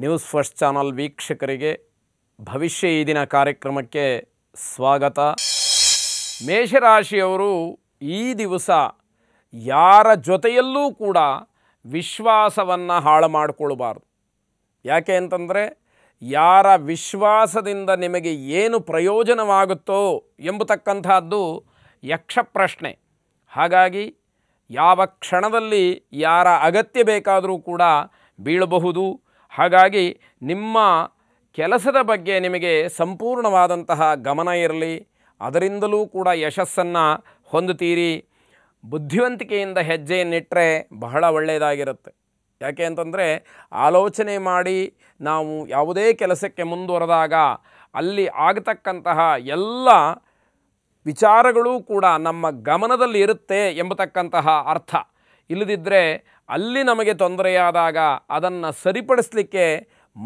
news first channel ವೀಕ್ಷಕರಿಗೆ ಭವಿಷ್ಯ ಈ ದಿನ ಕಾರ್ಯಕ್ರಮಕ್ಕೆ ಸ್ವಾಗತ ಮೇಷರಾಶಿಯವರು ಈ ದಿವಸ ಯಾರ ಜೊತೆಯಲ್ಲೂ ಕೂಡ ವಿಶ್ವಾಸವನ್ನು ಹಾಳು ಮಾಡಿಕೊಳ್ಬಾರ್ದು ಯಾಕೆ ಅಂತಂದರೆ ಯಾರ ವಿಶ್ವಾಸದಿಂದ ನಿಮಗೆ ಏನು ಪ್ರಯೋಜನವಾಗುತ್ತೋ ಎಂಬತಕ್ಕಂಥದ್ದು ಯಕ್ಷಪ್ರಶ್ನೆ ಹಾಗಾಗಿ ಯಾವ ಕ್ಷಣದಲ್ಲಿ ಯಾರ ಅಗತ್ಯ ಬೇಕಾದರೂ ಕೂಡ ಬೀಳಬಹುದು ಹಾಗಾಗಿ ನಿಮ್ಮ ಕೆಲಸದ ಬಗ್ಗೆ ನಿಮಗೆ ಸಂಪೂರ್ಣವಾದಂತಹ ಗಮನ ಇರಲಿ ಅದರಿಂದಲೂ ಕೂಡ ಯಶಸ್ಸನ್ನು ಹೊಂದುತ್ತೀರಿ ಬುದ್ಧಿವಂತಿಕೆಯಿಂದ ಹೆಜ್ಜೆಯನ್ನಿಟ್ಟರೆ ಬಹಳ ಒಳ್ಳೆಯದಾಗಿರುತ್ತೆ ಯಾಕೆ ಅಂತಂದರೆ ಆಲೋಚನೆ ಮಾಡಿ ನಾವು ಯಾವುದೇ ಕೆಲಸಕ್ಕೆ ಮುಂದುವರೆದಾಗ ಅಲ್ಲಿ ಆಗತಕ್ಕಂತಹ ಎಲ್ಲ ವಿಚಾರಗಳೂ ಕೂಡ ನಮ್ಮ ಗಮನದಲ್ಲಿ ಇರುತ್ತೆ ಎಂಬತಕ್ಕಂತಹ ಅರ್ಥ ಇಲ್ಲದಿದ್ದರೆ ಅಲ್ಲಿ ನಮಗೆ ತೊಂದರೆಯಾದಾಗ ಅದನ್ನು ಸರಿಪಡಿಸಲಿಕ್ಕೆ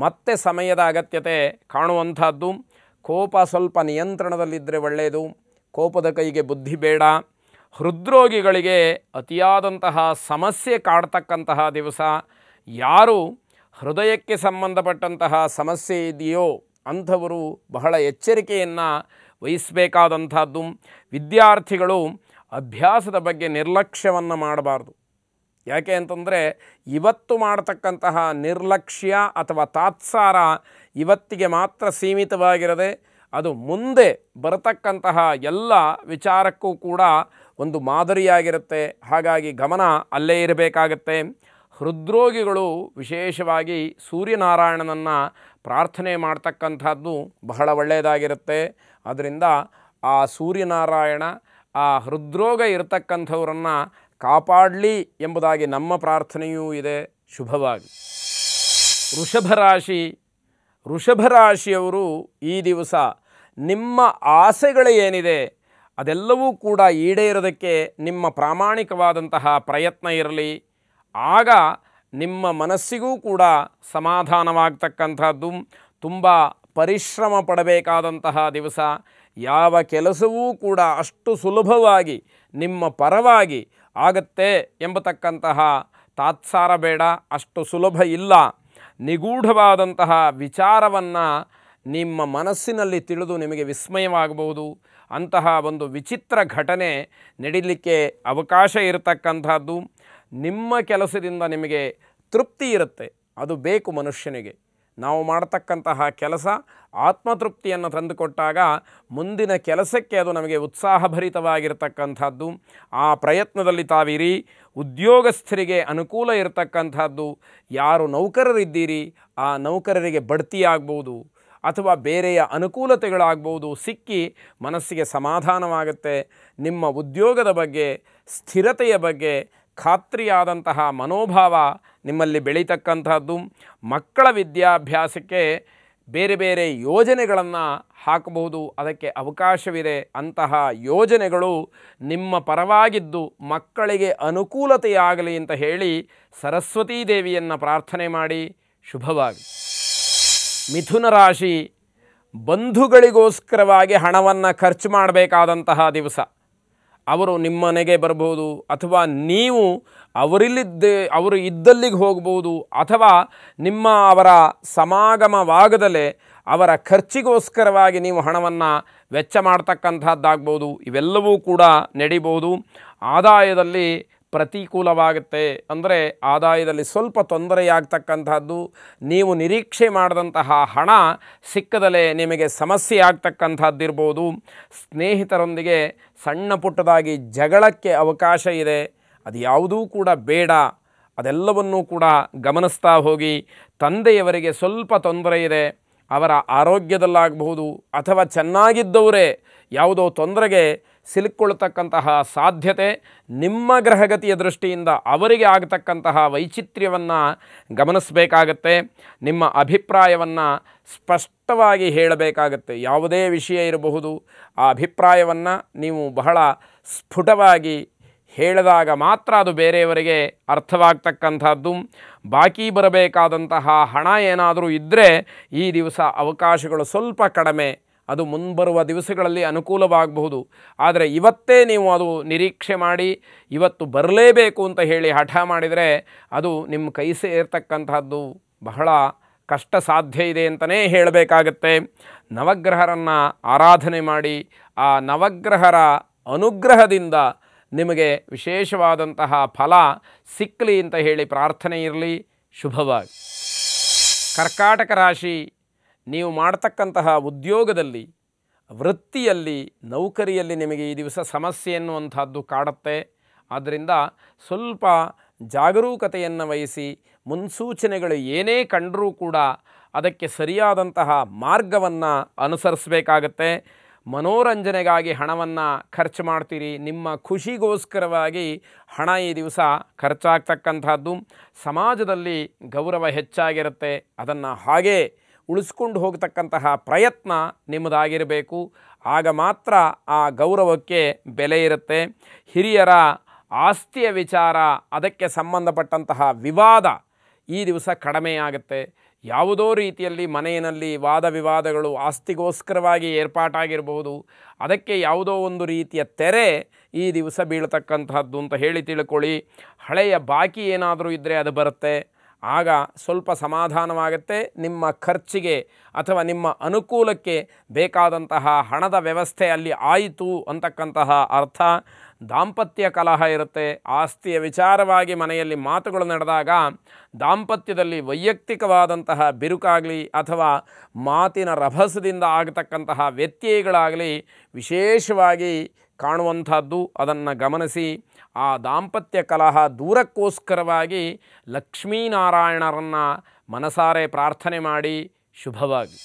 ಮತ್ತೆ ಸಮಯದ ಅಗತ್ಯತೆ ಕಾಣುವಂಥದ್ದು ಕೋಪ ಸ್ವಲ್ಪ ನಿಯಂತ್ರಣದಲ್ಲಿದ್ದರೆ ಒಳ್ಳೆಯದು ಕೋಪದ ಕೈಗೆ ಬುದ್ಧಿ ಬೇಡ ಹೃದ್ರೋಗಿಗಳಿಗೆ ಅತಿಯಾದಂತಹ ಸಮಸ್ಯೆ ಕಾಡ್ತಕ್ಕಂತಹ ದಿವಸ ಯಾರು ಹೃದಯಕ್ಕೆ ಸಂಬಂಧಪಟ್ಟಂತಹ ಸಮಸ್ಯೆ ಇದೆಯೋ ಅಂಥವರು ಬಹಳ ಎಚ್ಚರಿಕೆಯನ್ನು ವಹಿಸಬೇಕಾದಂಥದ್ದು ವಿದ್ಯಾರ್ಥಿಗಳು ಅಭ್ಯಾಸದ ಬಗ್ಗೆ ನಿರ್ಲಕ್ಷ್ಯವನ್ನು ಮಾಡಬಾರ್ದು ಯಾಕೆ ಅಂತಂದರೆ ಇವತ್ತು ಮಾಡತಕ್ಕಂತಹ ನಿರ್ಲಕ್ಷ್ಯ ಅಥವಾ ತಾತ್ಸಾರ ಇವತ್ತಿಗೆ ಮಾತ್ರ ಸೀಮಿತವಾಗಿರದೆ ಅದು ಮುಂದೆ ಬರತಕ್ಕಂತಹ ಎಲ್ಲ ವಿಚಾರಕ್ಕೂ ಕೂಡ ಒಂದು ಮಾದರಿಯಾಗಿರುತ್ತೆ ಹಾಗಾಗಿ ಗಮನ ಅಲ್ಲೇ ಇರಬೇಕಾಗತ್ತೆ ಹೃದ್ರೋಗಿಗಳು ವಿಶೇಷವಾಗಿ ಸೂರ್ಯನಾರಾಯಣನನ್ನು ಪ್ರಾರ್ಥನೆ ಮಾಡ್ತಕ್ಕಂಥದ್ದು ಬಹಳ ಒಳ್ಳೆಯದಾಗಿರುತ್ತೆ ಅದರಿಂದ ಆ ಸೂರ್ಯನಾರಾಯಣ ಆ ಹೃದ್ರೋಗ ಇರತಕ್ಕಂಥವ್ರನ್ನು ಕಾಪಾಡಲಿ ಎಂಬುದಾಗಿ ನಮ್ಮ ಪ್ರಾರ್ಥನೆಯೂ ಇದೆ ಶುಭವಾಗಿ ವೃಷಭರಾಶಿ ರಾಶಿಯವರು ಈ ದಿವಸ ನಿಮ್ಮ ಆಸೆಗಳು ಏನಿದೆ ಅದೆಲ್ಲವೂ ಕೂಡ ಈಡೇರೋದಕ್ಕೆ ನಿಮ್ಮ ಪ್ರಾಮಾಣಿಕವಾದಂತಹ ಪ್ರಯತ್ನ ಇರಲಿ ಆಗ ನಿಮ್ಮ ಮನಸ್ಸಿಗೂ ಕೂಡ ಸಮಾಧಾನವಾಗ್ತಕ್ಕಂಥದ್ದು ತುಂಬ ಪರಿಶ್ರಮ ಪಡಬೇಕಾದಂತಹ ದಿವಸ ಯಾವ ಕೆಲಸವೂ ಕೂಡ ಅಷ್ಟು ಸುಲಭವಾಗಿ ನಿಮ್ಮ ಪರವಾಗಿ ಆಗತ್ತೆ ಎಂಬತಕ್ಕಂತಹ ತಾತ್ಸಾರ ಬೇಡ ಅಷ್ಟು ಸುಲಭ ಇಲ್ಲ ನಿಗೂಢವಾದಂತಹ ವಿಚಾರವನ್ನು ನಿಮ್ಮ ಮನಸ್ಸಿನಲ್ಲಿ ತಿಳಿದು ನಿಮಗೆ ವಿಸ್ಮಯವಾಗಬಹುದು ಅಂತಹ ಒಂದು ವಿಚಿತ್ರ ಘಟನೆ ನಡೀಲಿಕ್ಕೆ ಅವಕಾಶ ಇರತಕ್ಕಂಥದ್ದು ನಿಮ್ಮ ಕೆಲಸದಿಂದ ನಿಮಗೆ ತೃಪ್ತಿ ಇರುತ್ತೆ ಅದು ಬೇಕು ಮನುಷ್ಯನಿಗೆ ನಾವು ಮಾಡತಕ್ಕಂತಹ ಕೆಲಸ ಆತ್ಮತೃಪ್ತಿಯನ್ನು ತಂದುಕೊಟ್ಟಾಗ ಮುಂದಿನ ಕೆಲಸಕ್ಕೆ ಅದು ನಮಗೆ ಉತ್ಸಾಹಭರಿತವಾಗಿರ್ತಕ್ಕಂಥದ್ದು ಆ ಪ್ರಯತ್ನದಲ್ಲಿ ತಾವಿರಿ ಉದ್ಯೋಗಸ್ಥರಿಗೆ ಅನುಕೂಲ ಇರತಕ್ಕಂಥದ್ದು ಯಾರು ನೌಕರರಿದ್ದೀರಿ ಆ ನೌಕರರಿಗೆ ಬಡ್ತಿಯಾಗ್ಬೋದು ಅಥವಾ ಬೇರೆಯ ಅನುಕೂಲತೆಗಳಾಗ್ಬೋದು ಸಿಕ್ಕಿ ಮನಸ್ಸಿಗೆ ಸಮಾಧಾನವಾಗುತ್ತೆ ನಿಮ್ಮ ಉದ್ಯೋಗದ ಬಗ್ಗೆ ಸ್ಥಿರತೆಯ ಬಗ್ಗೆ ಖಾತ್ರಿಯಾದಂತಹ ಮನೋಭಾವ ನಿಮ್ಮಲ್ಲಿ ಬೆಳೀತಕ್ಕಂಥದ್ದು ಮಕ್ಕಳ ವಿದ್ಯಾಭ್ಯಾಸಕ್ಕೆ ಬೇರೆ ಬೇರೆ ಯೋಜನೆಗಳನ್ನು ಹಾಕಬಹುದು ಅದಕ್ಕೆ ಅವಕಾಶವಿದೆ ಅಂತಹ ಯೋಜನೆಗಳು ನಿಮ್ಮ ಪರವಾಗಿದ್ದು ಮಕ್ಕಳಿಗೆ ಅನುಕೂಲತೆಯಾಗಲಿ ಅಂತ ಹೇಳಿ ಸರಸ್ವತೀ ದೇವಿಯನ್ನು ಪ್ರಾರ್ಥನೆ ಮಾಡಿ ಶುಭವಾಗಿ ಮಿಥುನ ರಾಶಿ ಬಂಧುಗಳಿಗೋಸ್ಕರವಾಗಿ ಹಣವನ್ನು ಖರ್ಚು ಮಾಡಬೇಕಾದಂತಹ ದಿವಸ ಅವರು ನಿಮ್ಮ ಮನೆಗೆ ಬರಬಹುದು ಅಥವಾ ನೀವು ಅವರಿಲ್ಲಿದ್ದ ಅವರು ಇದ್ದಲ್ಲಿಗೆ ಹೋಗಬಹುದು ಅಥವಾ ನಿಮ್ಮ ಅವರ ಸಮಾಗಮವಾಗದಲೇ ಅವರ ಖರ್ಚಿಗೋಸ್ಕರವಾಗಿ ನೀವು ಹಣವನ್ನು ವೆಚ್ಚ ಮಾಡ್ತಕ್ಕಂಥದ್ದಾಗ್ಬೋದು ಇವೆಲ್ಲವೂ ಕೂಡ ನಡಿಬೋದು ಆದಾಯದಲ್ಲಿ ಪ್ರತಿಕೂಲವಾಗುತ್ತೆ ಅಂದರೆ ಆದಾಯದಲ್ಲಿ ಸ್ವಲ್ಪ ತೊಂದರೆಯಾಗ್ತಕ್ಕಂಥದ್ದು ನೀವು ನಿರೀಕ್ಷೆ ಮಾಡಿದಂತಹ ಹಣ ಸಿಕ್ಕದಲೇ ನಿಮಗೆ ಸಮಸ್ಯೆ ಆಗ್ತಕ್ಕಂಥದ್ದಿರ್ಬೋದು ಸ್ನೇಹಿತರೊಂದಿಗೆ ಸಣ್ಣ ಪುಟ್ಟದಾಗಿ ಜಗಳಕ್ಕೆ ಅವಕಾಶ ಇದೆ ಅದು ಯಾವುದೂ ಕೂಡ ಬೇಡ ಅದೆಲ್ಲವನ್ನೂ ಕೂಡ ಗಮನಿಸ್ತಾ ಹೋಗಿ ತಂದೆಯವರಿಗೆ ಸ್ವಲ್ಪ ತೊಂದರೆ ಇದೆ ಅವರ ಆರೋಗ್ಯದಲ್ಲಾಗಬಹುದು ಅಥವಾ ಚೆನ್ನಾಗಿದ್ದವರೇ ಯಾವುದೋ ತೊಂದರೆಗೆ ಸಿಲುಕೊಳ್ತಕ್ಕಂತಹ ಸಾಧ್ಯತೆ ನಿಮ್ಮ ಗ್ರಹಗತಿಯ ದೃಷ್ಟಿಯಿಂದ ಅವರಿಗೆ ಆಗತಕ್ಕಂತಹ ವೈಚಿತ್ರ್ಯವನ್ನು ಗಮನಿಸಬೇಕಾಗತ್ತೆ ನಿಮ್ಮ ಅಭಿಪ್ರಾಯವನ್ನು ಸ್ಪಷ್ಟವಾಗಿ ಹೇಳಬೇಕಾಗತ್ತೆ ಯಾವುದೇ ವಿಷಯ ಇರಬಹುದು ಆ ಅಭಿಪ್ರಾಯವನ್ನು ನೀವು ಬಹಳ ಸ್ಫುಟವಾಗಿ ಹೇಳಿದಾಗ ಮಾತ್ರ ಅದು ಬೇರೆಯವರಿಗೆ ಅರ್ಥವಾಗ್ತಕ್ಕಂಥದ್ದು ಬಾಕಿ ಬರಬೇಕಾದಂತಹ ಹಣ ಏನಾದರೂ ಇದ್ದರೆ ಈ ದಿವಸ ಅವಕಾಶಗಳು ಸ್ವಲ್ಪ ಕಡಿಮೆ ಅದು ಮುಂಬರುವ ದಿವಸಗಳಲ್ಲಿ ಅನುಕೂಲವಾಗಬಹುದು ಆದರೆ ಇವತ್ತೇ ನೀವು ಅದು ನಿರೀಕ್ಷೆ ಮಾಡಿ ಇವತ್ತು ಬರಲೇಬೇಕು ಅಂತ ಹೇಳಿ ಹಠ ಮಾಡಿದರೆ ಅದು ನಿಮ್ಮ ಕೈ ಸೇರ್ತಕ್ಕಂಥದ್ದು ಬಹಳ ಕಷ್ಟ ಸಾಧ್ಯ ಇದೆ ಅಂತಲೇ ಹೇಳಬೇಕಾಗತ್ತೆ ನವಗ್ರಹರನ್ನು ಆರಾಧನೆ ಮಾಡಿ ಆ ನವಗ್ರಹರ ಅನುಗ್ರಹದಿಂದ ನಿಮಗೆ ವಿಶೇಷವಾದಂತಹ ಫಲ ಸಿಕ್ಕಲಿ ಅಂತ ಹೇಳಿ ಪ್ರಾರ್ಥನೆ ಇರಲಿ ಶುಭವಾಗಿ ಕರ್ಕಾಟಕ ರಾಶಿ ನೀವು ಮಾಡತಕ್ಕಂತಹ ಉದ್ಯೋಗದಲ್ಲಿ ವೃತ್ತಿಯಲ್ಲಿ ನೌಕರಿಯಲ್ಲಿ ನಿಮಗೆ ಈ ದಿವಸ ಸಮಸ್ಯೆ ಎನ್ನುವಂಥದ್ದು ಕಾಡುತ್ತೆ ಆದ್ದರಿಂದ ಸ್ವಲ್ಪ ಜಾಗರೂಕತೆಯನ್ನು ವಹಿಸಿ ಮುನ್ಸೂಚನೆಗಳು ಏನೇ ಕಂಡರೂ ಕೂಡ ಅದಕ್ಕೆ ಸರಿಯಾದಂತಹ ಮಾರ್ಗವನ್ನು ಅನುಸರಿಸಬೇಕಾಗತ್ತೆ ಮನೋರಂಜನೆಗಾಗಿ ಹಣವನ್ನು ಖರ್ಚು ಮಾಡ್ತೀರಿ ನಿಮ್ಮ ಖುಷಿಗೋಸ್ಕರವಾಗಿ ಹಣ ಈ ದಿವಸ ಖರ್ಚಾಗ್ತಕ್ಕಂಥದ್ದು ಸಮಾಜದಲ್ಲಿ ಗೌರವ ಹೆಚ್ಚಾಗಿರುತ್ತೆ ಅದನ್ನು ಹಾಗೇ ಉಳಿಸ್ಕೊಂಡು ಹೋಗತಕ್ಕಂತಹ ಪ್ರಯತ್ನ ನಿಮ್ಮದಾಗಿರಬೇಕು ಆಗ ಮಾತ್ರ ಆ ಗೌರವಕ್ಕೆ ಬೆಲೆ ಇರುತ್ತೆ ಹಿರಿಯರ ಆಸ್ತಿಯ ವಿಚಾರ ಅದಕ್ಕೆ ಸಂಬಂಧಪಟ್ಟಂತಹ ವಿವಾದ ಈ ದಿವಸ ಕಡಿಮೆಯಾಗುತ್ತೆ ಯಾವುದೋ ರೀತಿಯಲ್ಲಿ ಮನೆಯಲ್ಲಿ ವಾದ ವಿವಾದಗಳು ಆಸ್ತಿಗೋಸ್ಕರವಾಗಿ ಏರ್ಪಾಟಾಗಿರಬಹುದು ಅದಕ್ಕೆ ಯಾವುದೋ ಒಂದು ರೀತಿಯ ತೆರೆ ಈ ದಿವಸ ಬೀಳತಕ್ಕಂತಹದ್ದು ಅಂತ ಹೇಳಿ ತಿಳ್ಕೊಳ್ಳಿ ಹಳೆಯ ಬಾಕಿ ಏನಾದರೂ ಇದ್ದರೆ ಅದು ಬರುತ್ತೆ ಆಗ ಸ್ವಲ್ಪ ಸಮಾಧಾನವಾಗುತ್ತೆ ನಿಮ್ಮ ಖರ್ಚಿಗೆ ಅಥವಾ ನಿಮ್ಮ ಅನುಕೂಲಕ್ಕೆ ಬೇಕಾದಂತಹ ಹಣದ ವ್ಯವಸ್ಥೆ ಅಲ್ಲಿ ಆಯಿತು ಅಂತಕ್ಕಂತಹ ಅರ್ಥ ದಾಂಪತ್ಯ ಕಲಹ ಇರುತ್ತೆ ಆಸ್ತಿಯ ವಿಚಾರವಾಗಿ ಮನೆಯಲ್ಲಿ ಮಾತುಗಳು ನಡೆದಾಗ ದಾಂಪತ್ಯದಲ್ಲಿ ವೈಯಕ್ತಿಕವಾದಂತಹ ಬಿರುಕಾಗಲಿ ಅಥವಾ ಮಾತಿನ ರಭಸದಿಂದ ಆಗತಕ್ಕಂತಹ ವ್ಯತ್ಯಯಗಳಾಗಲಿ ವಿಶೇಷವಾಗಿ ಕಾಣುವಂಥದ್ದು ಅದನ್ನು ಗಮನಿಸಿ ಆ ದಾಂಪತ್ಯ ಕಲಹ ದೂರಕ್ಕೋಸ್ಕರವಾಗಿ ಲಕ್ಷ್ಮೀನಾರಾಯಣರನ್ನು ಮನಸಾರೆ ಪ್ರಾರ್ಥನೆ ಮಾಡಿ ಶುಭವಾಗಿ